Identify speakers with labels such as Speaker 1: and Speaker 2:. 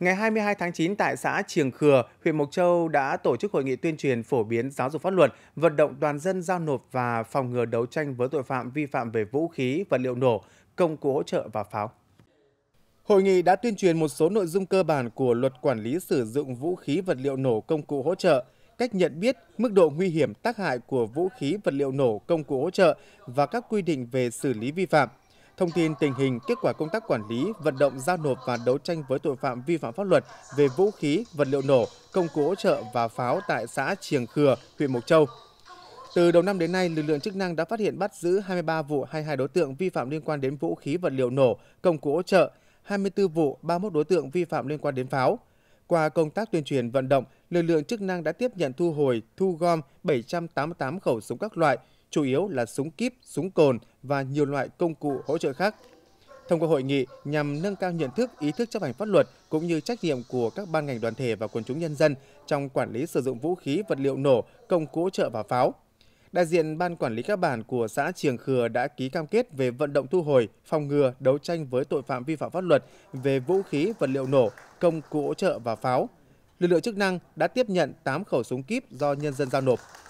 Speaker 1: Ngày 22 tháng 9 tại xã Triềng Khừa, huyện Mộc Châu đã tổ chức hội nghị tuyên truyền phổ biến giáo dục pháp luật, vận động toàn dân giao nộp và phòng ngừa đấu tranh với tội phạm vi phạm về vũ khí, vật liệu nổ, công cụ hỗ trợ và pháo. Hội nghị đã tuyên truyền một số nội dung cơ bản của luật quản lý sử dụng vũ khí vật liệu nổ công cụ hỗ trợ, cách nhận biết, mức độ nguy hiểm tác hại của vũ khí vật liệu nổ công cụ hỗ trợ và các quy định về xử lý vi phạm thông tin tình hình, kết quả công tác quản lý, vận động giao nộp và đấu tranh với tội phạm vi phạm pháp luật về vũ khí, vật liệu nổ, công cụ hỗ trợ và pháo tại xã Triềng Khừa, huyện Mộc Châu. Từ đầu năm đến nay, lực lượng chức năng đã phát hiện bắt giữ 23 vụ 22 đối tượng vi phạm liên quan đến vũ khí vật liệu nổ, công cụ hỗ trợ, 24 vụ 31 đối tượng vi phạm liên quan đến pháo. Qua công tác tuyên truyền vận động, lực lượng chức năng đã tiếp nhận thu hồi, thu gom 788 khẩu súng các loại, chủ yếu là súng kíp, súng cồn và nhiều loại công cụ hỗ trợ khác. Thông qua hội nghị nhằm nâng cao nhận thức, ý thức chấp hành pháp luật cũng như trách nhiệm của các ban ngành đoàn thể và quần chúng nhân dân trong quản lý sử dụng vũ khí, vật liệu nổ, công cụ hỗ trợ và pháo. Đại diện ban quản lý các bản của xã Triềng Khừa đã ký cam kết về vận động thu hồi, phòng ngừa, đấu tranh với tội phạm vi phạm pháp luật về vũ khí, vật liệu nổ, công cụ hỗ trợ và pháo. Lực lượng chức năng đã tiếp nhận 8 khẩu súng kíp do nhân dân giao nộp.